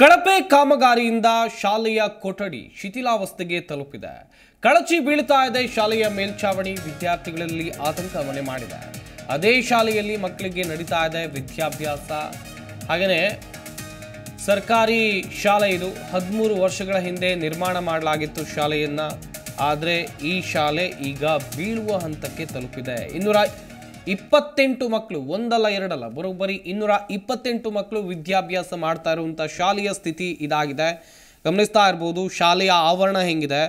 ಕಳಪೆ ಕಾಮಗಾರಿಯಿಂದ ಶಾಲೆಯ ಕೊಠಡಿ ಶಿಥಿಲಾವಸ್ಥೆಗೆ ತಲುಪಿದೆ ಕಳಚಿ ಬೀಳ್ತಾ ಇದೆ ಶಾಲೆಯ ಮೇಲ್ಛಾವಣಿ ವಿದ್ಯಾರ್ಥಿಗಳಲ್ಲಿ ಆತಂಕ ಮನೆ ಮಾಡಿದೆ ಅದೇ ಶಾಲೆಯಲ್ಲಿ ಮಕ್ಕಳಿಗೆ ನಡೀತಾ ಇದೆ ವಿದ್ಯಾಭ್ಯಾಸ ಹಾಗೆಯೇ ಸರ್ಕಾರಿ ಶಾಲೆ ಇದು ಹದಿಮೂರು ವರ್ಷಗಳ ಹಿಂದೆ ನಿರ್ಮಾಣ ಮಾಡಲಾಗಿತ್ತು ಶಾಲೆಯನ್ನು ಆದರೆ ಈ ಶಾಲೆ ಈಗ ಬೀಳುವ ಹಂತಕ್ಕೆ ತಲುಪಿದೆ ಇನ್ನೂರ ಇಪ್ಪತ್ತೆಂಟು ಮಕ್ಕಳು ಒಂದಲ್ಲ ಎರಡಲ್ಲ ಬರೋಬ್ಬರಿ ಇನ್ನೂರ ಇಪ್ಪತ್ತೆಂಟು ಮಕ್ಕಳು ವಿದ್ಯಾಭ್ಯಾಸ ಮಾಡ್ತಾ ಇರುವಂಥ ಶಾಲೆಯ ಸ್ಥಿತಿ ಇದಾಗಿದೆ ಗಮನಿಸ್ತಾ ಇರ್ಬೋದು ಶಾಲೆಯ ಆವರಣ ಹೆಂಗಿದೆ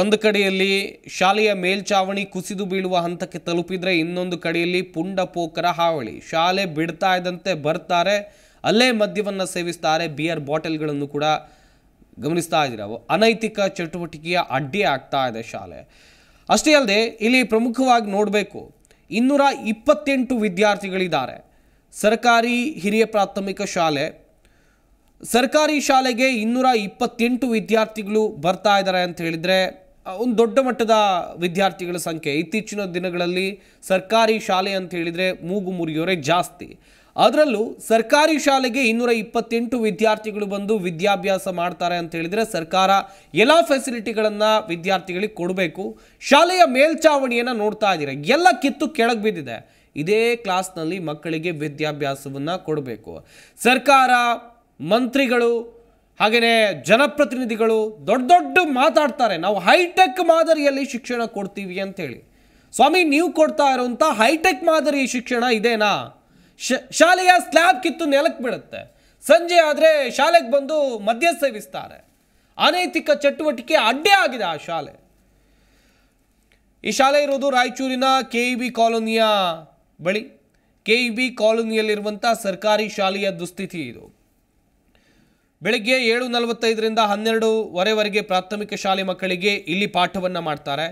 ಒಂದು ಕಡೆಯಲ್ಲಿ ಶಾಲೆಯ ಮೇಲ್ಚಾವಣಿ ಕುಸಿದು ಬೀಳುವ ಹಂತಕ್ಕೆ ತಲುಪಿದರೆ ಇನ್ನೊಂದು ಕಡೆಯಲ್ಲಿ ಪುಂಡ ಪೋಕರ ಹಾವಳಿ ಶಾಲೆ ಬಿಡ್ತಾ ಇದ್ದಂತೆ ಬರ್ತಾರೆ ಅಲ್ಲೇ ಮದ್ಯವನ್ನು ಸೇವಿಸ್ತಾರೆ ಬಿಯರ್ ಬಾಟಲ್ಗಳನ್ನು ಕೂಡ ಗಮನಿಸ್ತಾ ಇದ್ದೀರ ಅನೈತಿಕ ಚಟುವಟಿಕೆಯ ಅಡ್ಡಿ ಆಗ್ತಾ ಇದೆ ಶಾಲೆ ಅಷ್ಟೇ ಅಲ್ಲದೆ ಇಲ್ಲಿ ಪ್ರಮುಖವಾಗಿ ನೋಡಬೇಕು ಇನ್ನೂರ ಇಪ್ಪತ್ತೆಂಟು ವಿದ್ಯಾರ್ಥಿಗಳಿದ್ದಾರೆ ಸರ್ಕಾರಿ ಹಿರಿಯ ಪ್ರಾಥಮಿಕ ಶಾಲೆ ಸರ್ಕಾರಿ ಶಾಲೆಗೆ ಇನ್ನೂರ ಇಪ್ಪತ್ತೆಂಟು ವಿದ್ಯಾರ್ಥಿಗಳು ಬರ್ತಾ ಇದ್ದಾರೆ ಅಂತ ಹೇಳಿದರೆ ಒಂದು ದೊಡ್ಡ ಮಟ್ಟದ ವಿದ್ಯಾರ್ಥಿಗಳ ಸಂಖ್ಯೆ ಇತ್ತೀಚಿನ ದಿನಗಳಲ್ಲಿ ಸರ್ಕಾರಿ ಶಾಲೆ ಅಂತ ಹೇಳಿದರೆ ಮೂಗು ಮುರಿಯೋರೆ ಜಾಸ್ತಿ ಅದರಲ್ಲೂ ಸರ್ಕಾರಿ ಶಾಲೆಗೆ ಇನ್ನೂರ ಇಪ್ಪತ್ತೆಂಟು ವಿದ್ಯಾರ್ಥಿಗಳು ಬಂದು ವಿದ್ಯಾಭ್ಯಾಸ ಮಾಡ್ತಾರೆ ಅಂತ ಹೇಳಿದರೆ ಸರ್ಕಾರ ಎಲ್ಲ ಫೆಸಿಲಿಟಿಗಳನ್ನು ವಿದ್ಯಾರ್ಥಿಗಳಿಗೆ ಕೊಡಬೇಕು ಶಾಲೆಯ ಮೇಲ್ಚಾವಣಿಯನ್ನು ನೋಡ್ತಾ ಇದ್ದೀರಾ ಎಲ್ಲ ಕಿತ್ತು ಕೆಳಗೆ ಬಿದ್ದಿದೆ ಇದೇ ಕ್ಲಾಸ್ನಲ್ಲಿ ಮಕ್ಕಳಿಗೆ ವಿದ್ಯಾಭ್ಯಾಸವನ್ನು ಕೊಡಬೇಕು ಸರ್ಕಾರ ಮಂತ್ರಿಗಳು ಹಾಗೆಯೇ ಜನಪ್ರತಿನಿಧಿಗಳು ದೊಡ್ಡ ದೊಡ್ಡ ಮಾತಾಡ್ತಾರೆ ನಾವು ಹೈಟೆಕ್ ಮಾದರಿಯಲ್ಲಿ ಶಿಕ್ಷಣ ಕೊಡ್ತೀವಿ ಅಂತೇಳಿ ಸ್ವಾಮಿ ನೀವು ಕೊಡ್ತಾ ಇರುವಂಥ ಹೈಟೆಕ್ ಮಾದರಿ ಶಿಕ್ಷಣ ಇದೇನಾ ಶಾಲೆಯ ಸ್ಲ್ಯಾಬ್ ಕಿತ್ತು ನೆಲಕ್ಕೆ ಬಿಡುತ್ತೆ ಸಂಜೆ ಆದರೆ ಶಾಲೆಗೆ ಬಂದು ಮದ್ಯ ಸೇವಿಸ್ತಾರೆ ಅನೈತಿಕ ಚಟುವಟಿಕೆ ಅಡ್ಡೆ ಆಗಿದೆ ಆ ಶಾಲೆ ಈ ಶಾಲೆ ಇರೋದು ರಾಯಚೂರಿನ ಕೆ ಇ ಬಿ ಕಾಲೋನಿಯ ಬಳಿ ಕೆ ಇ e ಬಿ ಕಾಲೋನಿಯಲ್ಲಿರುವಂಥ ಸರ್ಕಾರಿ ಶಾಲೆಯ ದುಸ್ಥಿತಿ ಇದು ಬೆಳಗ್ಗೆ ಏಳು ನಲವತ್ತೈದರಿಂದ ಹನ್ನೆರಡುವರೆವರೆಗೆ ಪ್ರಾಥಮಿಕ ಶಾಲೆ ಮಕ್ಕಳಿಗೆ ಇಲ್ಲಿ ಪಾಠವನ್ನು ಮಾಡ್ತಾರೆ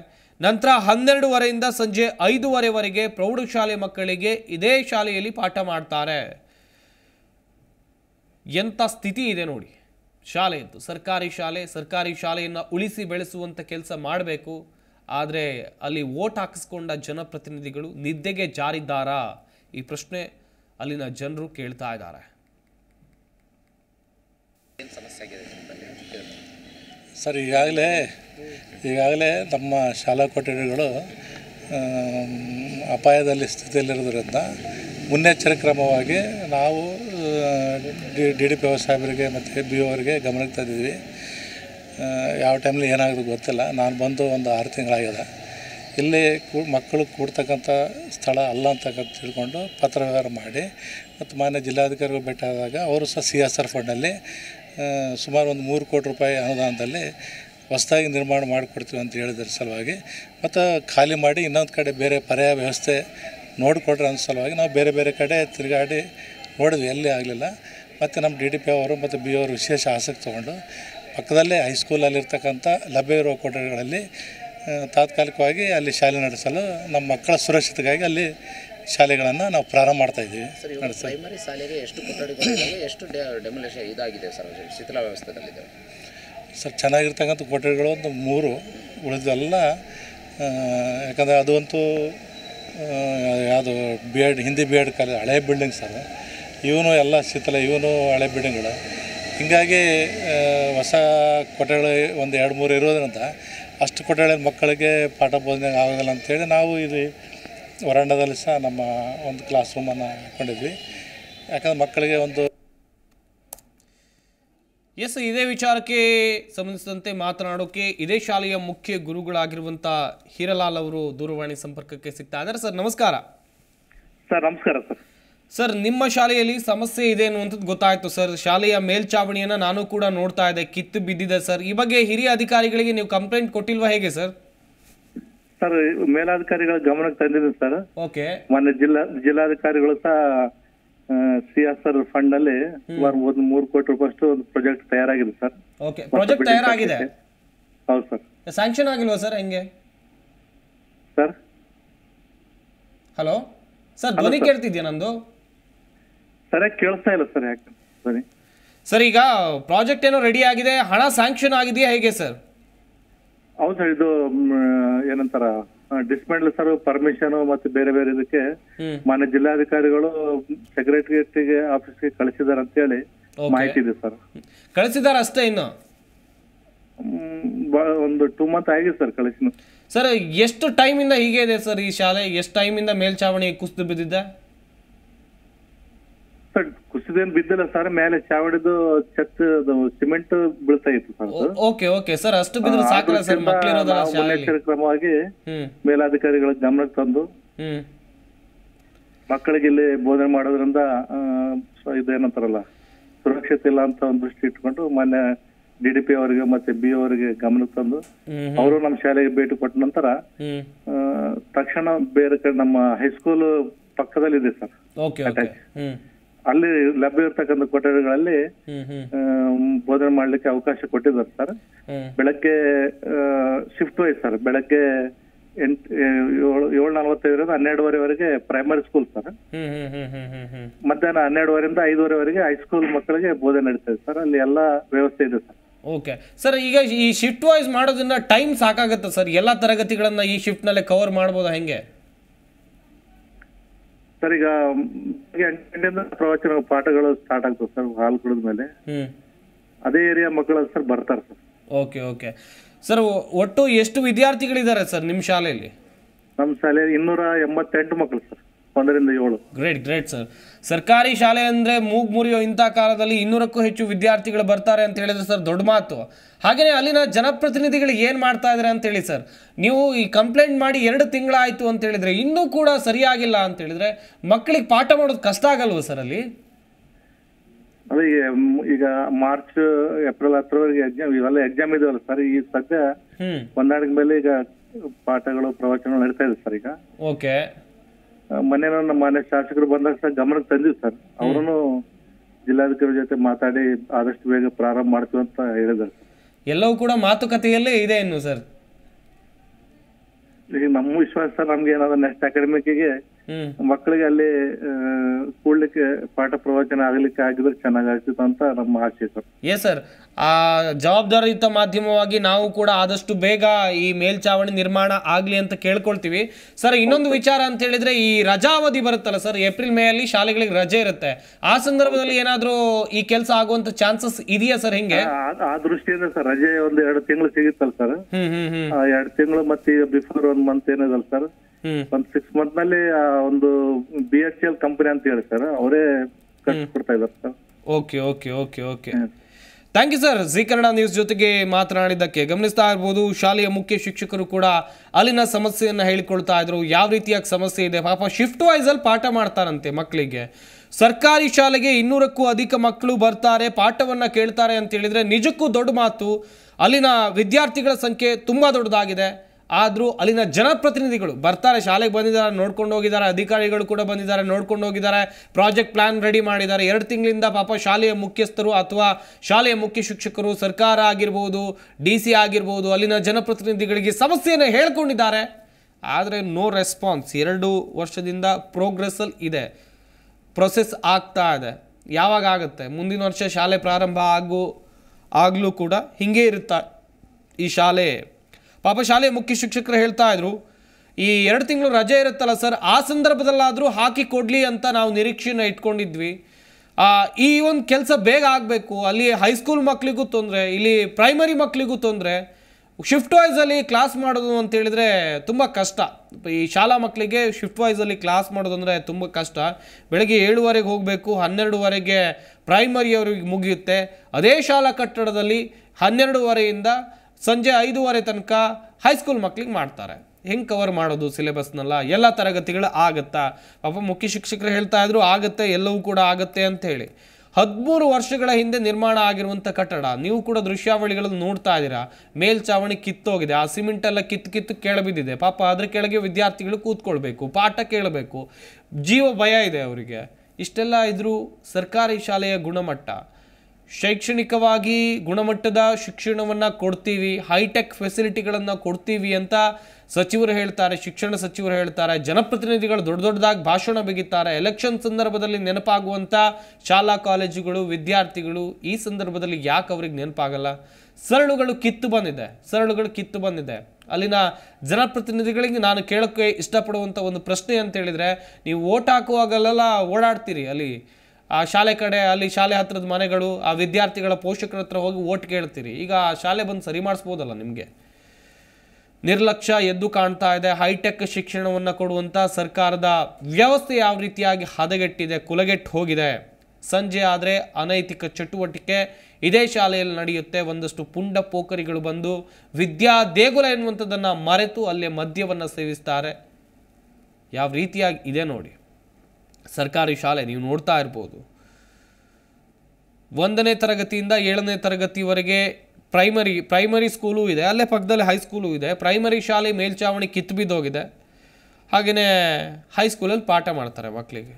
ನಂತರ ಹನ್ನೆರಡುವರೆಯಿಂದ ಸಂಜೆ ಐದೂವರೆವರೆಗೆ ಪ್ರೌಢಶಾಲೆ ಮಕ್ಕಳಿಗೆ ಇದೇ ಶಾಲೆಯಲ್ಲಿ ಪಾಠ ಮಾಡ್ತಾರೆ ಎಂಥ ಸ್ಥಿತಿ ಇದೆ ನೋಡಿ ಶಾಲೆಯದ್ದು ಸರ್ಕಾರಿ ಶಾಲೆ ಸರ್ಕಾರಿ ಶಾಲೆಯನ್ನು ಉಳಿಸಿ ಬೆಳೆಸುವಂಥ ಕೆಲಸ ಮಾಡಬೇಕು ಆದರೆ ಅಲ್ಲಿ ಓಟ್ ಹಾಕಿಸ್ಕೊಂಡ ಜನಪ್ರತಿನಿಧಿಗಳು ನಿದ್ದೆಗೆ ಜಾರಿದ್ದಾರಾ ಈ ಪ್ರಶ್ನೆ ಅಲ್ಲಿನ ಜನರು ಕೇಳ್ತಾ ಇದ್ದಾರೆ ಸರ್ ಈಗಾಗಲೇ ಈಗಾಗಲೇ ನಮ್ಮ ಶಾಲಾ ಕೊಠಡಿಗಳು ಅಪಾಯದಲ್ಲಿ ಸ್ಥಿತಿಯಲ್ಲಿರೋದ್ರಿಂದ ಮುನ್ನೆಚ್ಚರಿಕೆ ಕ್ರಮವಾಗಿ ನಾವು D D D P O ಸಾಹೇಬರಿಗೆ ಮತ್ತು ಬಿ ಅವರಿಗೆ ಗಮನಕ್ಕೆ ತಂದಿದ್ವಿ ಯಾವ ಟೈಮಲ್ಲಿ ಏನಾಗೋದು ಗೊತ್ತಿಲ್ಲ ನಾನು ಬಂದು ಒಂದು ಆರು ತಿಂಗಳಾಗಿದೆ ಇಲ್ಲಿ ಕೂ ಮಕ್ಕಳು ಕೂಡ್ತಕ್ಕಂಥ ಸ್ಥಳ ಅಲ್ಲ ಅಂತಕ್ಕಂಥ ತಿಳ್ಕೊಂಡು ಪತ್ರ ವ್ಯವಹಾರ ಮಾಡಿ ಮತ್ತು ಮಾನ್ಯ ಜಿಲ್ಲಾಧಿಕಾರಿಗಳು ಭೇಟಿಯಾದಾಗ ಆದಾಗ ಅವರು ಸಹ ಸಿ ಎಸ್ ಆರ್ ಫಂಡಲ್ಲಿ ಸುಮಾರು ಒಂದು ಮೂರು ಕೋಟಿ ರೂಪಾಯಿ ಅನುದಾನದಲ್ಲಿ ಹೊಸದಾಗಿ ನಿರ್ಮಾಣ ಮಾಡಿಕೊಡ್ತೀವಿ ಅಂತ ಹೇಳಿದ್ರ ಸಲುವಾಗಿ ಮತ್ತು ಖಾಲಿ ಮಾಡಿ ಇನ್ನೊಂದು ಕಡೆ ಬೇರೆ ಪರ್ಯಾಯ ವ್ಯವಸ್ಥೆ ನೋಡಿಕೊಡ್ರಿ ಅನ್ನೋ ಸಲುವಾಗಿ ನಾವು ಬೇರೆ ಬೇರೆ ಕಡೆ ತಿರುಗಾಡಿ ನೋಡಿದ್ವಿ ಎಲ್ಲಿ ಆಗಲಿಲ್ಲ ಮತ್ತು ನಮ್ಮ ಡಿ ಡಿ ಪಿ ಅವರು ಮತ್ತು ಬಿ ಅವರು ವಿಶೇಷ ಆಸಕ್ತಿ ತೊಗೊಂಡು ಪಕ್ಕದಲ್ಲೇ ಹೈಸ್ಕೂಲಲ್ಲಿರ್ತಕ್ಕಂಥ ಲಭ್ಯ ಇರುವ ಕೊಠಡಿಗಳಲ್ಲಿ ತಾತ್ಕಾಲಿಕವಾಗಿ ಅಲ್ಲಿ ಶಾಲೆ ನಡೆಸಲು ನಮ್ಮ ಮಕ್ಕಳ ಸುರಕ್ಷತೆಗಾಗಿ ಅಲ್ಲಿ ಶಾಲೆಗಳನ್ನು ನಾವು ಪ್ರಾರಂಭ ಮಾಡ್ತಾ ಇದ್ದೀವಿ ಪ್ರೈಮರಿ ಶಾಲೆಗೆ ಎಷ್ಟು ಕೊಠಡಿಗಳು ಎಷ್ಟು ಡೆಮೊಲೇಷನ್ ಇದಾಗಿದೆ ಸರ್ ಶಿಥಿಲ ವ್ಯವಸ್ಥೆದಲ್ಲಿದೆ ಸ್ವಲ್ಪ ಚೆನ್ನಾಗಿರ್ತಕ್ಕಂಥ ಕೊಠಡಿಗಳು ಒಂದು ಮೂರು ಉಳಿದೆಲ್ಲ ಯಾಕಂದರೆ ಅದು ಅಂತೂ ಯಾವುದು B Ed Hindi B Ed college ಹಳೆ ಬಿಲ್ಡಿಂಗ್ಸ್ ಸರ್ ಇವನು ಎಲ್ಲ ಶೀತಲ ಇವನು ಹಳೆ ಬಿಲ್ಡಿಂಗ್ಗಳು ಹೀಗಾಗಿ ಹೊಸ ಕೊಠಡಿಗಳು ಒಂದು ಎರಡು ಮೂರು ಇರೋದ್ರಿಂದ ಅಷ್ಟು ಕೊಠಡಿ ಮಕ್ಕಳಿಗೆ ಪಾಠ ಬೋಧನೆ ಆಗೋದಿಲ್ಲ ಅಂತೇಳಿ ನಾವು ಇಲ್ಲಿ ವರಾಂಡದಲ್ಲಿ ಸಹ ನಮ್ಮ ಒಂದು ಕ್ಲಾಸ್ ರೂಮನ್ನು ಹಾಕ್ಕೊಂಡಿದ್ವಿ ಯಾಕಂದ್ರೆ ಮಕ್ಕಳಿಗೆ ಒಂದು ಎಸ್ ಇದೇ ವಿಚಾರಕ್ಕೆ ಸಂಬಂಧಿಸಿದಂತೆ ಮಾತನಾಡೋಕೆ ಇದೇ ಶಾಲೆಯ ಮುಖ್ಯ ಗುರುಗಳಾಗಿರುವಂತ ಹೀರಲಾಲ್ ಅವರು ದೂರವಾಣಿ ಸಂಪರ್ಕಕ್ಕೆ ಸಿಗ್ತಾ ಇದ್ದಾರೆ ಸರ್ ನಮಸ್ಕಾರ ಸರ್ ನಮಸ್ಕಾರ ಸರ್ ಸರ್ ನಿಮ್ಮ ಶಾಲೆಯಲ್ಲಿ ಸಮಸ್ಯೆ ಇದೆ ಅನ್ನುವಂಥದ್ದು ಗೊತ್ತಾಯ್ತು ಸರ್ ಶಾಲೆಯ ಮೇಲ್ಛಾವಣಿಯನ್ನು ನಾನು ಕೂಡ ನೋಡ್ತಾ ಇದ್ದೆ ಕಿತ್ತು ಬಿದ್ದಿದೆ ಸರ್ ಈ ಬಗ್ಗೆ ಹಿರಿಯ ಅಧಿಕಾರಿಗಳಿಗೆ ನೀವು ಕಂಪ್ಲೇಂಟ್ ಕೊಟ್ಟಿಲ್ವಾ ಹೇಗೆ ಸರ್ ಸರ್ ಮೇಲಾಧಿಕಾರಿಗಳ ಗಮನಕ್ಕೆ ತಂದಿದ್ದೀನಿ ಸರ್ ಓಕೆ ಮೊನ್ನೆ ಜಿಲ್ಲಾ ಜಿಲ್ಲಾಧಿಕಾರಿಗಳು ಸಹ ಸಿ ಎಸ್ ಆರ್ ಫಂಡ್ ಅಲ್ಲಿ ಸುಮಾರು ಒಂದು ಮೂರು ಕೋಟಿ ರೂಪಾಯಿ ಒಂದು ಪ್ರಾಜೆಕ್ಟ್ ತಯಾರಾಗಿದೆ ಸರ್ ಓಕೆ ಪ್ರಾಜೆಕ್ಟ್ ತಯಾರಾಗಿದೆ ಹೌದು ಸರ್ ಸ್ಯಾಂಕ್ಷನ್ ಆಗಿಲ್ವಾ ಸರ್ ಹೆಂಗೆ ಸರ್ ಹಲೋ ಸರ್ ಧ್ವನಿ ಕೇಳ್ತಿದ್ಯಾ ನಂದು ಸರ್ ಕೇಳಿಸ್ತಾ ಇಲ್ಲ ಸರ್ ಯಾಕೆ ಸರಿ ಸರ್ ಈಗ ಪ್ರಾಜೆಕ್ಟ್ ಏನೋ ರೆಡಿ ಆಗಿದೆ ಹಣ ಸ್ಯಾಂಕ್ಷನ್ ಆಗಿದೆಯಾ ಹೇಗೆ ಸರ್ ಹೌದು ಸರ್ ಇದು ಏನಂತಾರ ಡಿಸ್ಮೆಂಟ್ಲ್ ಸರ್ ಪರ್ಮಿಷನ್ ಮತ್ತೆ ಬೇರೆ ಬೇರೆ ಇದಕ್ಕೆ ಮಾನ್ಯ ಜಿಲ್ಲಾಧಿಕಾರಿಗಳು ಸೆಕ್ರೆಟರಿಯೇಟ್ಗೆ ಆಫೀಸ್ಗೆ ಕಳಿಸಿದಾರೆ ಅಂತ ಹೇಳಿ ಮಾಹಿತಿ ಇದೆ ಸರ್ ಕಳಿಸಿದಾರ ಅಷ್ಟೇ ಇನ್ನು ಒಂದು ಟೂ ಮಂತ್ ಆಗಿದೆ ಸರ್ ಕಳಿಸಿ ಸರ್ ಎಷ್ಟು ಟೈಮ್ ಇಂದ ಹೀಗೆ ಇದೆ ಸರ್ ಈ ಶಾಲೆ ಎಷ್ಟು ಟೈಮ್ ಇಂದ ಮೇಲ್ಚಾವಣಿ ಕುಸಿದು ಬಿದ್ದಿದ್ದೆ ಸರ್ ಕುಸಿದೇನ್ ಬಿದ್ದಿಲ್ಲ ಸರ್ ಮೇಲೆ ಚಾವಡಿದು ಚತ್ ಸಿಮೆಂಟ್ ಬೀಳ್ತಾ ಇತ್ತು ಸರ್ ಓಕೆ ಓಕೆ ಸರ್ ಅಷ್ಟು ಬಿದ್ದರೆ ಸಾಕಲ್ಲ ಸರ್ ಕ್ರಮವಾಗಿ ಮೇಲಾಧಿಕಾರಿಗಳ ಗಮನಕ್ಕೆ ತಂದು ಮಕ್ಕಳಿಗೆ ಇಲ್ಲಿ ಬೋಧನೆ ಮಾಡೋದ್ರಿಂದ ಇದೇನಂತಾರಲ್ಲ ಸುರಕ್ಷತೆ ಇಲ್ಲ ಅಂತ ಒಂದು ದೃಷ್ಟಿ ಇಟ್ಕೊಂಡು ಮೊನ್ನೆ ಡಿ ಪಿ ಅವರಿಗೆ ಮತ್ತೆ ಬಿ ಅವರಿಗೆ ಗಮನಕ್ಕೆ ತಂದು ಅವರು ನಮ್ಮ ಶಾಲೆಗೆ ಭೇಟಿ ಕೊಟ್ಟ ನಂತರ ತಕ್ಷಣ ಬೇರೆ ಕಡೆ ನಮ್ಮ ಹೈಸ್ಕೂಲ್ ಪಕ್ಕದಲ್ಲಿದೆ ಸರ್ ಅಟ್ಯಾಚ್ ಅಲ್ಲಿ ಲಭ್ಯ ಇರ್ತಕ್ಕಂಥ ಕೊಠಡಿಗಳಲ್ಲಿ ಬೋಧನೆ ಮಾಡ್ಲಿಕ್ಕೆ ಅವಕಾಶ ಕೊಟ್ಟಿದ್ದಾರೆ ಸರ್ ಬೆಳಗ್ಗೆ ಶಿಫ್ಟ್ ವೈಸ್ ಸರ್ ಬೆಳಗ್ಗೆ ಎಂಟ್ ಏಳು ಹನ್ನೆರಡುವರೆವರೆಗೆ ಪ್ರೈಮರಿ ಸ್ಕೂಲ್ ಸರ್ ಮಧ್ಯಾಹ್ನ ಹನ್ನೆರಡುವರೆಯಿಂದ ಐದುವರೆವರೆಗೆ ಹೈಸ್ಕೂಲ್ ಮಕ್ಕಳಿಗೆ ಬೋಧನೆ ನಡೀತದೆ ಸರ್ ಅಲ್ಲಿ ಎಲ್ಲ ವ್ಯವಸ್ಥೆ ಇದೆ ಸರ್ ಓಕೆ ಸರ್ ಈಗ ಈ ಶಿಫ್ಟ್ ವೈಸ್ ಮಾಡೋದ್ರಿಂದ ಟೈಮ್ ಸಾಕಾಗುತ್ತೆ ಸರ್ ಎಲ್ಲ ತರಗತಿಗಳನ್ನ ಈ ಶಿಫ್ಟ್ ನಲ್ಲಿ ಕವರ್ ಮಾಡಬಹುದಾ ಹೆಂಗೆ ಸರ್ ಈಗ ಪ್ರವಚನ ಪಾಠಗಳು ಸ್ಟಾರ್ಟ್ ಆಗ್ತದೆ ಸರ್ ಹಾಲ್ ಕುಡಿದ ಮೇಲೆ ಅದೇ ಏರಿಯಾ ಮಕ್ಕಳು ಸರ್ ಬರ್ತಾರೆ ಸರ್ ಓಕೆ ಓಕೆ ಸರ್ ಒಟ್ಟು ಎಷ್ಟು ವಿದ್ಯಾರ್ಥಿಗಳಿದ್ದಾರೆ ಸರ್ ನಿಮ್ಮ ಶಾಲೆಯಲ್ಲಿ ನಮ್ಮ ಶಾಲೆಯಲ್ಲಿ ಇನ್ನೂರ ಎಂಬತ್ತೆಂಟು ಮಕ್ಕಳು ಸರ್ ಒಂದರಿಂದ ಏಳು ಗ್ರೇಟ್ ಗ್ರೇಟ್ ಸರ್ ಸರ್ಕಾರಿ ಶಾಲೆ ಅಂದ್ರೆ ಮೂಗ್ ಮುರಿಯೋ ಇಂಥ ಕಾಲದಲ್ಲಿ ಇನ್ನೂರಕ್ಕೂ ಹೆಚ್ಚು ವಿದ್ಯಾರ್ಥಿಗಳು ಬರ್ತಾರೆ ಅಂತ ಹೇಳಿದ್ರೆ ಸರ್ ದೊಡ್ಡ ಮಾತು ಹಾಗೆಯೇ ಅಲ್ಲಿನ ಜನಪ್ರತಿನಿಧಿಗಳು ಏನು ಮಾಡ್ತಾ ಇದ್ರೆ ಅಂತ ಹೇಳಿ ಸರ್ ನೀವು ಈ ಕಂಪ್ಲೇಂಟ್ ಮಾಡಿ ಎರಡು ಆಯ್ತು ಅಂತ ಹೇಳಿದ್ರೆ ಇನ್ನೂ ಕೂಡ ಸರಿಯಾಗಿಲ್ಲ ಅಂತ ಹೇಳಿದ್ರೆ ಮಕ್ಕಳಿಗೆ ಪಾಠ ಮಾಡೋದು ಕಷ್ಟ ಆಗಲ್ವ ಸರ್ ಅಲ್ಲಿ ಅದೇ ಈಗ ಮಾರ್ಚ್ ಏಪ್ರಿಲ್ ಹತ್ತರವರೆಗೆ ಎಕ್ಸಾಮ್ ಇವೆಲ್ಲ ಎಕ್ಸಾಮ್ ಇದಾವಲ್ಲ ಸರ್ ಈ ಸದ್ಯ ಹೊಂದಾಣಿಕೆ ಮೇಲೆ ಈಗ ಪಾಠಗಳು ಪ್ರವಚನಗಳು ನಡೀತಾ ಇದೆ ಸರ್ ಈಗ ಓಕೆ ಮೊನ್ನೆ ನಮ್ಮ ಮನೆ ಶಾಸಕರು ಬಂದಾಗ ಸಹ ಗಮನಕ್ಕೆ ತಂದಿವಿ ಸರ್ ಅವರೂ ಜಿಲ್ಲಾಧಿಕಾರಿ ಜೊತೆ ಮಾತಾಡಿ ಆದಷ್ಟು ಬೇಗ ಪ್ರಾರಂಭ ಮಾಡ್ತೀವಿ ಅಂತ ಹೇಳಿದಾರೆ ಎಲ್ಲವೂ ಕೂಡ ಮಾತುಕತೆಯಲ್ಲೇ ಇದೆ ಇನ್ನು ಸರ್ ಈಗ ನಮ್ಮ ವಿಶ್ವಾಸ ನಮ್ಗೆ ಏನಾದ್ರು ನೆಕ್ಸ್ಟ್ ಅಕಾಡೆಮಿಕ್ಗೆ ಮಕ್ಕಳಿಗೆ ಅಲ್ಲಿ ಕೂಡ್ಲಿಕ್ಕೆ ಪಾಠ ಪ್ರವಚನ ಆಗಲಿಕ್ಕೆ ಆಗಿದ್ರೆ ಚೆನ್ನಾಗಾಗ್ತಿತ್ತು ಅಂತ ನಮ್ಮ ಆಶೆ ಸರ್ ಎ ಸರ್ ಆ ಜವಾಬ್ದಾರಿಯುತ ಮಾಧ್ಯಮವಾಗಿ ನಾವು ಕೂಡ ಆದಷ್ಟು ಬೇಗ ಈ ಮೇಲ್ಚಾವಣಿ ನಿರ್ಮಾಣ ಆಗ್ಲಿ ಅಂತ ಕೇಳ್ಕೊಳ್ತೀವಿ ಸರ್ ಇನ್ನೊಂದು ವಿಚಾರ ಅಂತ ಹೇಳಿದ್ರೆ ಈ ರಜಾ ಅವಧಿ ಬರುತ್ತಲ್ಲ ಸರ್ ಏಪ್ರಿಲ್ ಮೇ ಅಲ್ಲಿ ಶಾಲೆಗಳಿಗೆ ರಜೆ ಇರುತ್ತೆ ಆ ಸಂದರ್ಭದಲ್ಲಿ ಏನಾದ್ರೂ ಈ ಕೆಲಸ ಆಗುವಂತ ಚಾನ್ಸಸ್ ಇದೆಯಾ ಸರ್ ಹಿಂಗೆ ಆ ದೃಷ್ಟಿಯಿಂದ ಸರ್ ರಜೆ ಒಂದ್ ಎರಡು ತಿಂಗಳು ಸಿಗುತ್ತಲ್ಲ ಸರ್ ಎರಡು ತಿಂಗಳು ಮತ್ತೆ ಬಿಫೋರ್ ಒನ್ ಮಂತ್ ಏನದಲ್ಲ ಸರ್ ಒಂದ್ ಸಿಕ್ಸ್ ಮಂತ್ ನಲ್ಲಿ ಒಂದು ಬಿ ಎಸ್ ಎಲ್ ಕಂಪನಿ ಅಂತ ಹೇಳಿ ಸರ್ ಅವರೇ ಕಟ್ಟಿ ಕೊಡ್ತಾ ಇದಾರೆ sir okay okay okay okay thank you sir Zee Kannada news ಜೊತೆಗೆ ಮಾತನಾಡಿದ್ದಕ್ಕೆ ಗಮನಿಸ್ತಾ ಇರ್ಬೋದು ಶಾಲೆಯ ಮುಖ್ಯ ಶಿಕ್ಷಕರು ಕೂಡ ಅಲ್ಲಿನ ಸಮಸ್ಯೆಯನ್ನು ಹೇಳಿಕೊಳ್ತಾ ಇದ್ರು ಯಾವ ರೀತಿಯಾಗಿ ಸಮಸ್ಯೆ ಇದೆ ಪಾಪ ಶಿಫ್ಟ್ ವೈಸಲ್ಲಿ ಪಾಠ ಮಾಡ್ತಾರಂತೆ ಮಕ್ಕಳಿಗೆ ಸರ್ಕಾರಿ ಶಾಲೆಗೆ ಇನ್ನೂರಕ್ಕೂ ಅಧಿಕ ಮಕ್ಕಳು ಬರ್ತಾರೆ ಪಾಠವನ್ನು ಕೇಳ್ತಾರೆ ಅಂತ ಹೇಳಿದರೆ ನಿಜಕ್ಕೂ ದೊಡ್ಡ ಮಾತು ಅಲ್ಲಿನ ವಿದ್ಯಾರ್ಥಿಗಳ ಸಂಖ್ಯೆ ತುಂಬ ದೊಡ್ಡದಾಗಿದೆ ಆದರೂ ಅಲ್ಲಿನ ಜನಪ್ರತಿನಿಧಿಗಳು ಬರ್ತಾರೆ ಶಾಲೆಗೆ ಬಂದಿದ್ದಾರೆ ನೋಡ್ಕೊಂಡು ಹೋಗಿದ್ದಾರೆ ಅಧಿಕಾರಿಗಳು ಕೂಡ ಬಂದಿದ್ದಾರೆ ನೋಡ್ಕೊಂಡು ಹೋಗಿದ್ದಾರೆ ಪ್ರಾಜೆಕ್ಟ್ ಪ್ಲ್ಯಾನ್ ರೆಡಿ ಮಾಡಿದ್ದಾರೆ ಎರಡು ತಿಂಗಳಿಂದ ಪಾಪ ಶಾಲೆಯ ಮುಖ್ಯಸ್ಥರು ಅಥವಾ ಶಾಲೆಯ ಮುಖ್ಯ ಶಿಕ್ಷಕರು ಸರ್ಕಾರ ಆಗಿರ್ಬೋದು ಡಿ ಸಿ ಆಗಿರ್ಬೋದು ಅಲ್ಲಿನ ಜನಪ್ರತಿನಿಧಿಗಳಿಗೆ ಸಮಸ್ಯೆಯನ್ನು ಹೇಳ್ಕೊಂಡಿದ್ದಾರೆ ಆದರೆ ನೋ ರೆಸ್ಪಾನ್ಸ್ ಎರಡು ವರ್ಷದಿಂದ ಪ್ರೋಗ್ರೆಸ್ಸಲ್ಲಿ ಇದೆ ಪ್ರೊಸೆಸ್ ಆಗ್ತಾ ಇದೆ ಯಾವಾಗ ಆಗುತ್ತೆ ಮುಂದಿನ ವರ್ಷ ಶಾಲೆ ಪ್ರಾರಂಭ ಆಗೋ ಆಗಲೂ ಕೂಡ ಹೀಗೇ ಇರುತ್ತಾ ಈ ಶಾಲೆ ಪಾಪ ಶಾಲೆ ಮುಖ್ಯ ಶಿಕ್ಷಕರು ಹೇಳ್ತಾ ಇದ್ರು ಈ ಎರಡು ತಿಂಗಳು ರಜೆ ಇರುತ್ತಲ್ಲ ಸರ್ ಆ ಸಂದರ್ಭದಲ್ಲಾದರೂ ಹಾಕಿ ಕೊಡಲಿ ಅಂತ ನಾವು ನಿರೀಕ್ಷೆನ ಇಟ್ಕೊಂಡಿದ್ವಿ ಈ ಒಂದು ಕೆಲಸ ಬೇಗ ಆಗಬೇಕು ಅಲ್ಲಿ ಹೈಸ್ಕೂಲ್ ಮಕ್ಕಳಿಗೂ ತೊಂದರೆ ಇಲ್ಲಿ ಪ್ರೈಮರಿ ಮಕ್ಕಳಿಗೂ ತೊಂದರೆ ಶಿಫ್ಟ್ ವೈಸಲ್ಲಿ ಕ್ಲಾಸ್ ಮಾಡೋದು ಅಂತೇಳಿದರೆ ತುಂಬ ಕಷ್ಟ ಈ ಶಾಲಾ ಮಕ್ಕಳಿಗೆ ಶಿಫ್ಟ್ ವೈಸಲ್ಲಿ ಕ್ಲಾಸ್ ಮಾಡೋದು ಅಂದರೆ ತುಂಬ ಕಷ್ಟ ಬೆಳಗ್ಗೆ ಏಳುವರೆಗೆ ಹೋಗಬೇಕು ಹನ್ನೆರಡುವರೆಗೆ ಪ್ರೈಮರಿಯವ್ರಿಗೆ ಮುಗಿಯುತ್ತೆ ಅದೇ ಶಾಲಾ ಕಟ್ಟಡದಲ್ಲಿ ಹನ್ನೆರಡುವರೆಯಿಂದ ಸಂಜೆ ಐದೂವರೆ ತನಕ ಹೈಸ್ಕೂಲ್ ಮಕ್ಳಿಗೆ ಮಾಡ್ತಾರೆ ಹೆಂಗೆ ಕವರ್ ಮಾಡೋದು ಸಿಲೆಬಸ್ನೆಲ್ಲ ಎಲ್ಲ ತರಗತಿಗಳು ಆಗುತ್ತಾ ಪಾಪ ಮುಖ್ಯ ಶಿಕ್ಷಕರು ಹೇಳ್ತಾ ಇದ್ರು ಆಗುತ್ತೆ ಎಲ್ಲವೂ ಕೂಡ ಆಗುತ್ತೆ ಅಂತ ಹೇಳಿ ಹದಿಮೂರು ವರ್ಷಗಳ ಹಿಂದೆ ನಿರ್ಮಾಣ ಆಗಿರುವಂಥ ಕಟ್ಟಡ ನೀವು ಕೂಡ ದೃಶ್ಯಾವಳಿಗಳಲ್ಲಿ ನೋಡ್ತಾ ಇದ್ದೀರಾ ಮೇಲ್ಛಾವಣಿ ಕಿತ್ತೋಗಿದೆ ಆ ಸಿಮೆಂಟ್ ಎಲ್ಲ ಕಿತ್ತು ಕಿತ್ತು ಕೇಳಬಿದ್ದಿದೆ ಪಾಪ ಅದ್ರ ಕೆಳಗೆ ವಿದ್ಯಾರ್ಥಿಗಳು ಕೂತ್ಕೊಳ್ಬೇಕು ಪಾಠ ಕೇಳಬೇಕು ಜೀವ ಭಯ ಇದೆ ಅವರಿಗೆ ಇಷ್ಟೆಲ್ಲ ಇದ್ರೂ ಸರ್ಕಾರಿ ಶಾಲೆಯ ಗುಣಮಟ್ಟ ಶೈಕ್ಷಣಿಕವಾಗಿ ಗುಣಮಟ್ಟದ ಶಿಕ್ಷಣವನ್ನು ಕೊಡ್ತೀವಿ ಹೈಟೆಕ್ ಫೆಸಿಲಿಟಿಗಳನ್ನು ಕೊಡ್ತೀವಿ ಅಂತ ಸಚಿವರು ಹೇಳ್ತಾರೆ ಶಿಕ್ಷಣ ಸಚಿವರು ಹೇಳ್ತಾರೆ ಜನಪ್ರತಿನಿಧಿಗಳು ದೊಡ್ಡ ದೊಡ್ಡದಾಗಿ ಭಾಷಣ ಬಿಗಿತಾರೆ ಎಲೆಕ್ಷನ್ ಸಂದರ್ಭದಲ್ಲಿ ನೆನಪಾಗುವಂಥ ಶಾಲಾ ಕಾಲೇಜುಗಳು ವಿದ್ಯಾರ್ಥಿಗಳು ಈ ಸಂದರ್ಭದಲ್ಲಿ ಯಾಕೆ ಅವ್ರಿಗೆ ನೆನಪಾಗಲ್ಲ ಸರಳುಗಳು ಕಿತ್ತು ಬಂದಿದೆ ಸರಳುಗಳು ಕಿತ್ತು ಬಂದಿದೆ ಅಲ್ಲಿನ ಜನಪ್ರತಿನಿಧಿಗಳಿಗೆ ನಾನು ಕೇಳೋಕ್ಕೆ ಇಷ್ಟಪಡುವಂಥ ಒಂದು ಪ್ರಶ್ನೆ ಅಂತ ಹೇಳಿದರೆ ನೀವು ಓಟ್ ಹಾಕುವಾಗಲೆಲ್ಲ ಓಡಾಡ್ತೀರಿ ಅಲ್ಲಿ ಆ ಶಾಲೆ ಕಡೆ ಅಲ್ಲಿ ಶಾಲೆ ಹತ್ತಿರದ ಮನೆಗಳು ಆ ವಿದ್ಯಾರ್ಥಿಗಳ ಪೋಷಕರ ಹತ್ರ ಹೋಗಿ ಓಟ್ ಕೇಳ್ತೀರಿ ಈಗ ಆ ಶಾಲೆ ಬಂದು ಸರಿ ಮಾಡಿಸ್ಬೋದಲ್ಲ ನಿಮಗೆ ನಿರ್ಲಕ್ಷ್ಯ ಎದ್ದು ಕಾಣ್ತಾ ಇದೆ ಹೈಟೆಕ್ ಶಿಕ್ಷಣವನ್ನು ಕೊಡುವಂಥ ಸರ್ಕಾರದ ವ್ಯವಸ್ಥೆ ಯಾವ ರೀತಿಯಾಗಿ ಹದಗೆಟ್ಟಿದೆ ಕುಲಗೆಟ್ಟು ಹೋಗಿದೆ ಸಂಜೆ ಆದರೆ ಅನೈತಿಕ ಚಟುವಟಿಕೆ ಇದೇ ಶಾಲೆಯಲ್ಲಿ ನಡೆಯುತ್ತೆ ಒಂದಷ್ಟು ಪುಂಡ ಪೋಖರಿಗಳು ಬಂದು ವಿದ್ಯಾ ದೇಗುಲ ಎನ್ನುವಂಥದ್ದನ್ನು ಮರೆತು ಅಲ್ಲೇ ಮದ್ಯವನ್ನು ಸೇವಿಸ್ತಾರೆ ಯಾವ ರೀತಿಯಾಗಿ ಇದೆ ನೋಡಿ ಸರ್ಕಾರಿ ಶಾಲೆ ನೀವು ನೋಡ್ತಾ ಇರ್ಬೋದು ಒಂದನೇ ತರಗತಿಯಿಂದ ಏಳನೇ ತರಗತಿವರೆಗೆ ಪ್ರೈಮರಿ ಪ್ರೈಮರಿ ಸ್ಕೂಲೂ ಇದೆ ಅಲ್ಲೇ ಪಕ್ಕದಲ್ಲಿ ಹೈಸ್ಕೂಲೂ ಇದೆ ಪ್ರೈಮರಿ ಶಾಲೆ ಮೇಲ್ಚಾವಣಿ ಕಿತ್ತು ಬಿದ್ದೋಗಿದೆ ಹಾಗೆಯೇ ಹೈಸ್ಕೂಲಲ್ಲಿ ಪಾಠ ಮಾಡ್ತಾರೆ ಮಕ್ಕಳಿಗೆ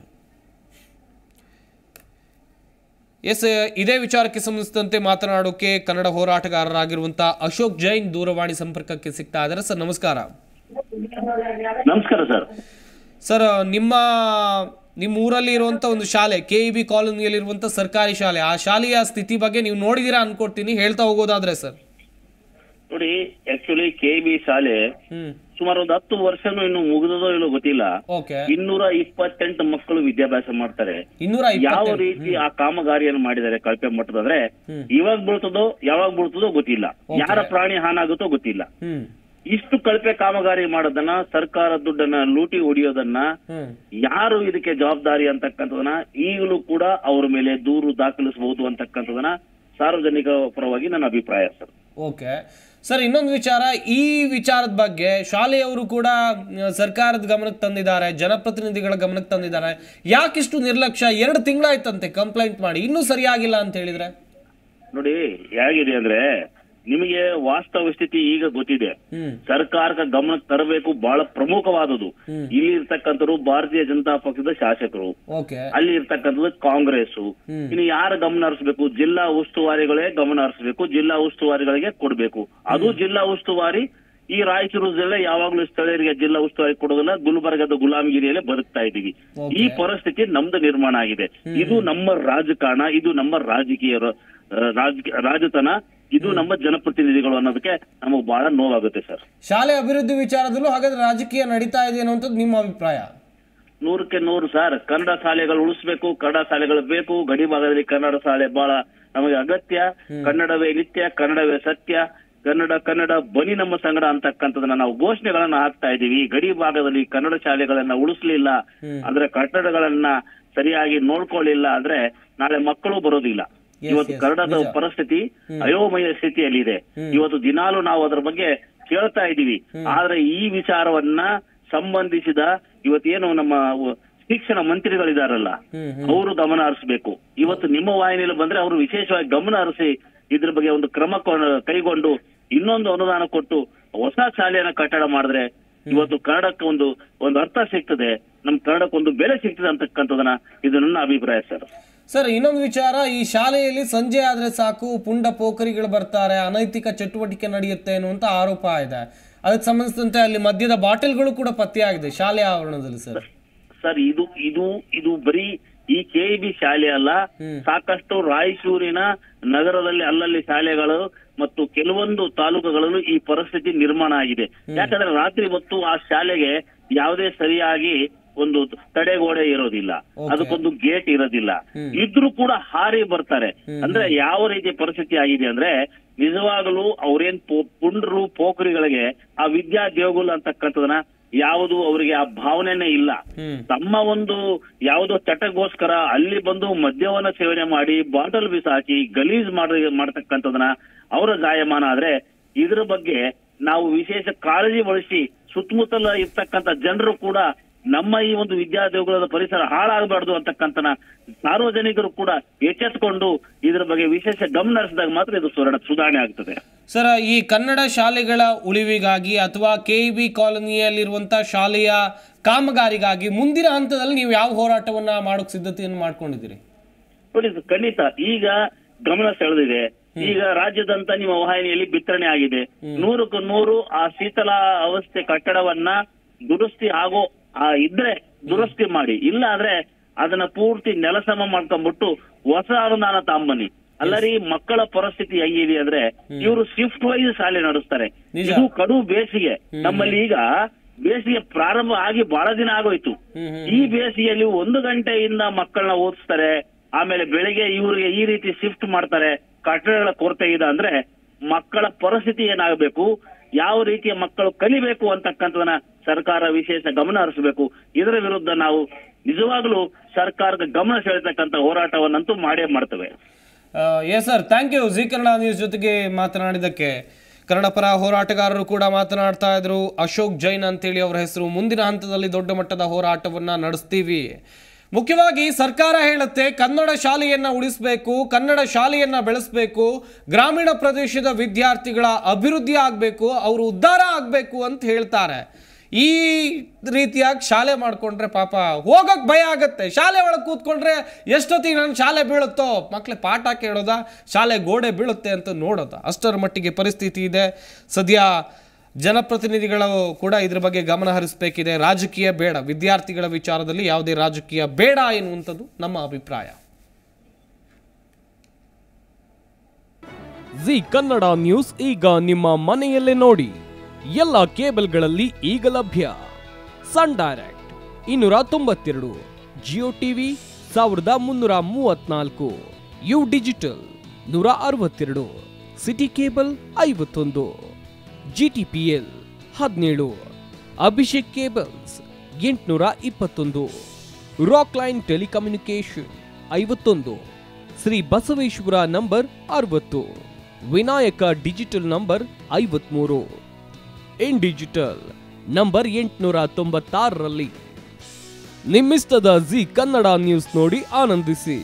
ಎಸ್ ಇದೇ ವಿಚಾರಕ್ಕೆ ಸಂಬಂಧಿಸಿದಂತೆ ಮಾತನಾಡೋಕೆ ಕನ್ನಡ ಹೋರಾಟಗಾರರಾಗಿರುವಂತಹ ಅಶೋಕ್ ಜೈನ್ ದೂರವಾಣಿ ಸಂಪರ್ಕಕ್ಕೆ ಸಿಗ್ತಾ ಇದ್ದಾರೆ ಸರ್ ನಮಸ್ಕಾರ ನಮಸ್ಕಾರ ಸರ್ ಸರ್ ನಿಮ್ಮ ನಿಮ್ಮ ಊರಲ್ಲಿ ಇರುವಂತಹ ಒಂದು ಶಾಲೆ ಕೆ ಇ ಬಿ ಸರ್ಕಾರಿ ಶಾಲೆ ಆ ಶಾಲೆಯ ಸ್ಥಿತಿ ಬಗ್ಗೆ ನೀವು ನೋಡಿದೀರಾ ಅನ್ಕೊಡ್ತೀನಿ ಹೇಳ್ತಾ ಹೋಗೋದಾದ್ರೆ ಸರ್ ನೋಡಿ ಆಕ್ಚುಲಿ ಕೆ ಬಿ ಶಾಲೆ ಸುಮಾರು ಒಂದು ಹತ್ತು ವರ್ಷನೂ ಇನ್ನು ಮುಗಿದದೋ ಇಲ್ಲೋ ಗೊತ್ತಿಲ್ಲ ಇನ್ನೂರ ಇಪ್ಪತ್ತೆಂಟು ಮಕ್ಕಳು ವಿದ್ಯಾಭ್ಯಾಸ ಮಾಡ್ತಾರೆ ಯಾವ ರೀತಿ ಆ ಕಾಮಗಾರಿಯನ್ನು ಮಾಡಿದ್ದಾರೆ ಕಳಪೆ ಮಟ್ಟದಂದ್ರೆ ಇವಾಗ ಬೀಳ್ತದೋ ಯಾವಾಗ ಬೀಳ್ತದೋ ಗೊತ್ತಿಲ್ಲ ಯಾರ ಪ್ರಾಣಿ ಹಾನಾಗುತ್ತೋ ಗೊತ್ತಿಲ್ಲ ಇಷ್ಟು ಕಳಪೆ ಕಾಮಗಾರಿ ಮಾಡೋದನ್ನ ಸರ್ಕಾರ ದುಡ್ಡನ್ನ ಲೂಟಿ ಹೊಡಿಯೋದನ್ನ ಯಾರು ಇದಕ್ಕೆ ಜವಾಬ್ದಾರಿ ಅಂತಕ್ಕಂಥದನ್ನ ಈಗಲೂ ಕೂಡ ಅವರ ಮೇಲೆ ದೂರು ದಾಖಲಿಸಬಹುದು ಅಂತಕ್ಕಂಥದನ್ನ ಸಾರ್ವಜನಿಕ ಪರವಾಗಿ ನನ್ನ ಅಭಿಪ್ರಾಯ ಸರ್ ಓಕೆ ಸರ್ ಇನ್ನೊಂದು ವಿಚಾರ ಈ ವಿಚಾರದ ಬಗ್ಗೆ ಶಾಲೆಯವರು ಕೂಡ ಸರ್ಕಾರದ ಗಮನಕ್ಕೆ ತಂದಿದ್ದಾರೆ ಜನಪ್ರತಿನಿಧಿಗಳ ಗಮನಕ್ಕೆ ತಂದಿದ್ದಾರೆ ಯಾಕಿಷ್ಟು ನಿರ್ಲಕ್ಷ್ಯ ಎರಡು ತಿಂಗಳಾಯ್ತಂತೆ ಕಂಪ್ಲೇಂಟ್ ಮಾಡಿ ಇನ್ನೂ ಸರಿಯಾಗಿಲ್ಲ ಅಂತ ಹೇಳಿದ್ರೆ ನೋಡಿ ಹೇಗಿದೆ ಅಂದ್ರೆ ನಿಮಗೆ ವಾಸ್ತವ ಸ್ಥಿತಿ ಈಗ ಗೊತ್ತಿದೆ ಸರ್ಕಾರದ ಗಮನಕ್ಕೆ ತರಬೇಕು ಬಹಳ ಪ್ರಮುಖವಾದದ್ದು ಇಲ್ಲಿ ಇರ್ತಕ್ಕಂಥವ್ರು ಭಾರತೀಯ ಜನತಾ ಪಕ್ಷದ ಶಾಸಕರು ಅಲ್ಲಿ ಇರ್ತಕ್ಕಂಥದ್ದು ಕಾಂಗ್ರೆಸ್ ಇನ್ನು ಯಾರು ಗಮನ ಹರಿಸಬೇಕು ಜಿಲ್ಲಾ ಉಸ್ತುವಾರಿಗಳೇ ಗಮನ ಹರಿಸಬೇಕು ಜಿಲ್ಲಾ ಉಸ್ತುವಾರಿಗಳಿಗೆ ಕೊಡಬೇಕು ಅದು ಜಿಲ್ಲಾ ಉಸ್ತುವಾರಿ ಈ ರಾಯಚೂರು ಜಿಲ್ಲೆ ಯಾವಾಗ್ಲೂ ಸ್ಥಳೀಯರಿಗೆ ಜಿಲ್ಲಾ ಉಸ್ತುವಾರಿ ಕೊಡೋದಿಲ್ಲ ಗುಲ್ಬರ್ಗದ ಗುಲಾಮಿಗಿರಿಯಲ್ಲೇ ಬದುಕ್ತಾ ಇದ್ದೀವಿ ಈ ಪರಿಸ್ಥಿತಿ ನಮ್ದು ನಿರ್ಮಾಣ ಆಗಿದೆ ಇದು ನಮ್ಮ ರಾಜಕಾರಣ ಇದು ನಮ್ಮ ರಾಜಕೀಯ ರಾಜತನ ಇದು ನಮ್ಮ ಜನಪ್ರತಿನಿಧಿಗಳು ಅನ್ನೋದಕ್ಕೆ ನಮಗೆ ಬಹಳ ನೋವಾಗುತ್ತೆ ಸರ್ ಶಾಲೆ ಅಭಿವೃದ್ಧಿ ವಿಚಾರದಲ್ಲೂ ಹಾಗಾದ್ರೆ ರಾಜಕೀಯ ನಡೀತಾ ಇದೆ ಅನ್ನೋದ್ ನಿಮ್ಮ ಅಭಿಪ್ರಾಯ ನೂರಕ್ಕೆ ನೂರು ಸರ್ ಕನ್ನಡ ಶಾಲೆಗಳು ಉಳಿಸ್ಬೇಕು ಕನ್ನಡ ಶಾಲೆಗಳು ಬೇಕು ಗಡಿ ಭಾಗದಲ್ಲಿ ಕನ್ನಡ ಶಾಲೆ ಬಹಳ ನಮಗೆ ಅಗತ್ಯ ಕನ್ನಡವೇ ನಿತ್ಯ ಕನ್ನಡವೇ ಸತ್ಯ ಕನ್ನಡ ಕನ್ನಡ ಬನಿ ನಮ್ಮ ಸಂಗಡ ಅಂತಕ್ಕಂಥದನ್ನ ನಾವು ಘೋಷಣೆಗಳನ್ನ ಹಾಕ್ತಾ ಇದೀವಿ ಗಡಿ ಭಾಗದಲ್ಲಿ ಕನ್ನಡ ಶಾಲೆಗಳನ್ನ ಉಳಿಸ್ಲಿಲ್ಲ ಅಂದ್ರೆ ಕಟ್ಟಡಗಳನ್ನ ಸರಿಯಾಗಿ ನೋಡ್ಕೊಳ್ಳಿಲ್ಲ ಅಂದ್ರೆ ನಾಳೆ ಮಕ್ಕಳು ಬರೋದಿಲ್ಲ ಇವತ್ತು ಕನ್ನಡದ ಪರಿಸ್ಥಿತಿ ಅಯೋಮಯ ಸ್ಥಿತಿಯಲ್ಲಿ ಇದೆ ಇವತ್ತು ದಿನಾಲು ನಾವು ಅದರ ಬಗ್ಗೆ ಕೇಳ್ತಾ ಇದ್ದೀವಿ ಆದ್ರೆ ಈ ವಿಚಾರವನ್ನ ಸಂಬಂಧಿಸಿದ ಇವತ್ತೇನು ನಮ್ಮ ಶಿಕ್ಷಣ ಮಂತ್ರಿಗಳಿದಾರಲ್ಲ ಅವರು ಗಮನ ಹರಿಸಬೇಕು ಇವತ್ತು ನಿಮ್ಮ ವಾಹಿನಿಯಲ್ಲಿ ಬಂದ್ರೆ ಅವರು ವಿಶೇಷವಾಗಿ ಗಮನ ಹರಿಸಿ ಇದ್ರ ಬಗ್ಗೆ ಒಂದು ಕ್ರಮ ಕೈಗೊಂಡು ಇನ್ನೊಂದು ಅನುದಾನ ಕೊಟ್ಟು ಹೊಸ ಶಾಲೆಯನ್ನ ಕಟ್ಟಡ ಮಾಡಿದ್ರೆ ಇವತ್ತು ಕನ್ನಡಕ್ಕೆ ಒಂದು ಒಂದು ಅರ್ಥ ಸಿಗ್ತದೆ ನಮ್ ಕನ್ನಡಕ್ಕೊಂದು ಬೆಲೆ ಸಿಗ್ತದೆ ಅಂತಕ್ಕಂಥದನ್ನ ಇದು ನನ್ನ ಅಭಿಪ್ರಾಯ ಸರ್ ಸರ್ ಇನ್ನೊಂದು ವಿಚಾರ ಈ ಶಾಲೆಯಲ್ಲಿ ಸಂಜೆ ಆದರೆ ಸಾಕು ಪುಂಡ ಪೋಖರಿಗಳು ಬರ್ತಾರೆ ಅನೈತಿಕ ಚಟುವಟಿಕೆ ನಡೆಯುತ್ತೆ ಅನ್ನುವಂತ ಆರೋಪ ಇದೆ ಅದಕ್ಕೆ ಸಂಬಂಧಿಸಿದಂತೆ ಅಲ್ಲಿ ಮದ್ಯದ ಬಾಟಲ್ಗಳು ಕೂಡ ಪತ್ತೆಯಾಗಿದೆ ಶಾಲೆ ಆವರಣದಲ್ಲಿ ಸರ್ ಸರ್ ಇದು ಇದು ಇದು ಬರೀ ಈ ಬಿ ಶಾಲೆ ಅಲ್ಲ ಸಾಕಷ್ಟು ರಾಯಚೂರಿನ ನಗರದಲ್ಲಿ ಅಲ್ಲಲ್ಲಿ ಶಾಲೆಗಳು ಮತ್ತು ಕೆಲವೊಂದು ತಾಲೂಕುಗಳಲ್ಲೂ ಈ ಪರಿಸ್ಥಿತಿ ನಿರ್ಮಾಣ ಆಗಿದೆ ಯಾಕಂದ್ರೆ ರಾತ್ರಿ ಹೊತ್ತು ಆ ಶಾಲೆಗೆ ಯಾವುದೇ ಸರಿಯಾಗಿ ಒಂದು ತಡೆಗೋಡೆ ಇರೋದಿಲ್ಲ ಅದಕ್ಕೊಂದು ಗೇಟ್ ಇರೋದಿಲ್ಲ ಇದ್ರು ಕೂಡ ಹಾರಿ ಬರ್ತಾರೆ ಅಂದ್ರೆ ಯಾವ ರೀತಿ ಪರಿಸ್ಥಿತಿ ಆಗಿದೆ ಅಂದ್ರೆ ನಿಜವಾಗಲೂ ಅವ್ರೇನ್ ಪುಂಡ್ರು ಪೋಖರಿಗಳಿಗೆ ಆ ವಿದ್ಯಾ ದೇವಗುಲ್ ಅಂತಕ್ಕಂಥದನ್ನ ಯಾವುದು ಅವರಿಗೆ ಆ ಭಾವನೆನೇ ಇಲ್ಲ ತಮ್ಮ ಒಂದು ಯಾವುದೋ ಚಟಗೋಸ್ಕರ ಅಲ್ಲಿ ಬಂದು ಮದ್ಯವನ್ನ ಸೇವನೆ ಮಾಡಿ ಬಾಟಲ್ ಬಿಸಾಕಿ ಗಲೀಜ್ ಮಾಡಿ ಮಾಡ್ತಕ್ಕಂಥದನ್ನ ಅವರ ಜಾಯಮಾನ ಆದ್ರೆ ಇದ್ರ ಬಗ್ಗೆ ನಾವು ವಿಶೇಷ ಕಾಳಜಿ ವಹಿಸಿ ಸುತ್ತಮುತ್ತಲ ಇರ್ತಕ್ಕಂಥ ಜನರು ಕೂಡ ನಮ್ಮ ಈ ಒಂದು ವಿದ್ಯಾದೇವಗಳ ಪರಿಸರ ಹಾಳಾಗಬಾರ್ದು ಅಂತಕ್ಕಂತ ಸಾರ್ವಜನಿಕರು ಕೂಡ ಎಚ್ಚೆತ್ಕೊಂಡು ಇದರ ಬಗ್ಗೆ ವಿಶೇಷ ಗಮನ ಹರಿಸಿದಾಗ ಮಾತ್ರ ಇದು ಸುರಣ ಸುಧಾರಣೆ ಆಗ್ತದೆ ಸರ್ ಈ ಕನ್ನಡ ಶಾಲೆಗಳ ಉಳಿವಿಗಾಗಿ ಅಥವಾ ಕೆ ಬಿ e ಕಾಲೋನಿಯಲ್ಲಿರುವಂತ ಶಾಲೆಯ ಕಾಮಗಾರಿಗಾಗಿ ಮುಂದಿನ ಹಂತದಲ್ಲಿ ನೀವು ಯಾವ ಹೋರಾಟವನ್ನ ಮಾಡೋಕ್ ಸಿದ್ಧತೆಯನ್ನು ಮಾಡ್ಕೊಂಡಿದ್ದೀರಿ ನೋಡಿ ಖಂಡಿತ ಈಗ ಗಮನ ಸೆಳೆದಿದೆ ಈಗ ರಾಜ್ಯದಂತ ನಿಮ್ಮ ವಾಹಿನಿಯಲ್ಲಿ ಬಿತ್ತರಣೆ ಆಗಿದೆ ನೂರಕ್ಕೂ ನೂರು ಆ ಶೀತಲ ಅವಸ್ಥೆ ಕಟ್ಟಡವನ್ನ ದುರಸ್ತಿ ಆಗೋ ಆ ಇದ್ರೆ ದುರಸ್ತಿ ಮಾಡಿ ಇಲ್ಲ ಆದ್ರೆ ಅದನ್ನ ಪೂರ್ತಿ ನೆಲಸಮ ಮಾಡ್ಕೊಂಡ್ಬಿಟ್ಟು ಹೊಸ ಅನುದಾನ ತಾಂಬನಿ ಅಲ್ಲರಿ ಮಕ್ಕಳ ಪರಿಸ್ಥಿತಿ ಹೇಗಿದೆ ಅಂದ್ರೆ ಇವರು ಶಿಫ್ಟ್ ವೈಸ್ ಶಾಲೆ ನಡೆಸ್ತಾರೆ ಇದು ಕಡು ಬೇಸಿಗೆ ನಮ್ಮಲ್ಲಿ ಈಗ ಬೇಸಿಗೆ ಪ್ರಾರಂಭ ಆಗಿ ಬಹಳ ದಿನ ಆಗೋಯ್ತು ಈ ಬೇಸಿಗೆಯಲ್ಲಿ ಒಂದು ಗಂಟೆಯಿಂದ ಮಕ್ಕಳನ್ನ ಓದಿಸ್ತಾರೆ ಆಮೇಲೆ ಬೆಳಿಗ್ಗೆ ಇವರಿಗೆ ಈ ರೀತಿ ಶಿಫ್ಟ್ ಮಾಡ್ತಾರೆ ಕಟ್ಟಡಗಳ ಕೊರತೆ ಇದೆ ಅಂದ್ರೆ ಮಕ್ಕಳ ಪರಿಸ್ಥಿತಿ ಏನಾಗಬೇಕು ಯಾವ ರೀತಿಯ ಮಕ್ಕಳು ಕಲಿಬೇಕು ಅಂತಕ್ಕಂಥದನ್ನ ಸರ್ಕಾರ ವಿಶೇಷ ಗಮನ ಹರಿಸಬೇಕು ಇದರ ವಿರುದ್ಧ ನಾವು ನಿಜವಾಗ್ಲೂ ಸರ್ಕಾರದ ಗಮನ ಸೆಳೆತಕ್ಕಂಥ ಹೋರಾಟವನ್ನಂತೂ ಮಾಡೇ ಮಾಡ್ತೇವೆ yes sir thank you Zee Kannada news ಜೊತೆಗೆ ಮಾತನಾಡಿದಕ್ಕೆ ಕನ್ನಡ ಪರ ಹೋರಾಟಗಾರರು ಕೂಡ ಮಾತನಾಡ್ತಾ ಇದ್ರು ಅಶೋಕ್ ಜೈನ್ ಅಂತೇಳಿ ಅವರ ಹೆಸರು ಮುಂದಿನ ಹಂತದಲ್ಲಿ ದೊಡ್ಡ ಮಟ್ಟದ ಹೋರಾಟವನ್ನ ನಡೆಸ್ತೀವಿ ಮುಖ್ಯವಾಗಿ ಸರ್ಕಾರ ಹೇಳುತ್ತೆ ಕನ್ನಡ ಶಾಲೆಯನ್ನು ಉಳಿಸಬೇಕು ಕನ್ನಡ ಶಾಲೆಯನ್ನು ಬೆಳೆಸಬೇಕು ಗ್ರಾಮೀಣ ಪ್ರದೇಶದ ವಿದ್ಯಾರ್ಥಿಗಳ ಅಭಿವೃದ್ಧಿ ಆಗಬೇಕು ಅವರು ಉದ್ಧಾರ ಆಗಬೇಕು ಅಂತ ಹೇಳ್ತಾರೆ ಈ ರೀತಿಯಾಗಿ ಶಾಲೆ ಮಾಡಿಕೊಂಡ್ರೆ ಪಾಪ ಹೋಗೋಕ್ಕೆ ಭಯ ಆಗುತ್ತೆ ಶಾಲೆ ಒಳಗೆ ಕೂತ್ಕೊಂಡ್ರೆ ಎಷ್ಟೊತ್ತಿಗೆ ನಾನು ಶಾಲೆ ಬೀಳುತ್ತೋ ಮಕ್ಕಳು ಪಾಠ ಕೇಳೋದಾ ಶಾಲೆ ಗೋಡೆ ಬೀಳುತ್ತೆ ಅಂತ ನೋಡೋದಾ ಅಷ್ಟರ ಮಟ್ಟಿಗೆ ಪರಿಸ್ಥಿತಿ ಇದೆ ಸದ್ಯ ಜನಪ್ರತಿನಿಧಿಗಳು ಕೂಡ ಇದ್ರ ಬಗ್ಗೆ ಗಮನ ಹರಿಸಬೇಕಿದೆ ರಾಜಕೀಯ ಬೇಡ ವಿದ್ಯಾರ್ಥಿಗಳ ವಿಚಾರದಲ್ಲಿ ಯಾವುದೇ ರಾಜಕೀಯ ಬೇಡ ಎನ್ನುವಂಥದ್ದು ನಮ್ಮ ಅಭಿಪ್ರಾಯ ಜಿ ಕನ್ನಡ ನ್ಯೂಸ್ ಈಗ ನಿಮ್ಮ ಮನೆಯಲ್ಲೇ ನೋಡಿ ಎಲ್ಲ ಕೇಬಲ್ಗಳಲ್ಲಿ ಈಗ ಲಭ್ಯ ಸನ್ ಡೈರೆಕ್ಟ್ ಇನ್ನೂರ ತೊಂಬತ್ತೆರಡು ಜಿಯೋ ಟಿವಿ ಸಾವಿರದ ಮುನ್ನೂರ ಮೂವತ್ನಾಲ್ಕು ಯು ಡಿಜಿಟಲ್ ನೂರ ಅರವತ್ತೆರಡು ಸಿಟಿ ಕೇಬಲ್ ಐವತ್ತೊಂದು ಜಿಟಿಪಿಎಲ್ ಹದಿನೇಳು ಅಭಿಷೇಕ್ ಕೇಬಲ್ಸ್ ಎಂಟುನೂರ ಇಪ್ಪತ್ತೊಂದು ರಾಕ್ ಲೈನ್ ಟೆಲಿಕಮ್ಯುನಿಕೇಶನ್ ಐವತ್ತೊಂದು ಶ್ರೀ ಬಸವೇಶ್ವರ ನಂಬರ್ ಅರವತ್ತು ವಿನಾಯಕ ಡಿಜಿಟಲ್ ನಂಬರ್ ಐವತ್ಮೂರು ಇನ್ ಡಿಜಿಟಲ್ ನಂಬರ್ ಎಂಟುನೂರ ತೊಂಬತ್ತಾರರಲ್ಲಿ ನಿಮ್ಮಿಸ್ತದ ಜಿ ಕನ್ನಡ ನ್ಯೂಸ್ ನೋಡಿ ಆನಂದಿಸಿ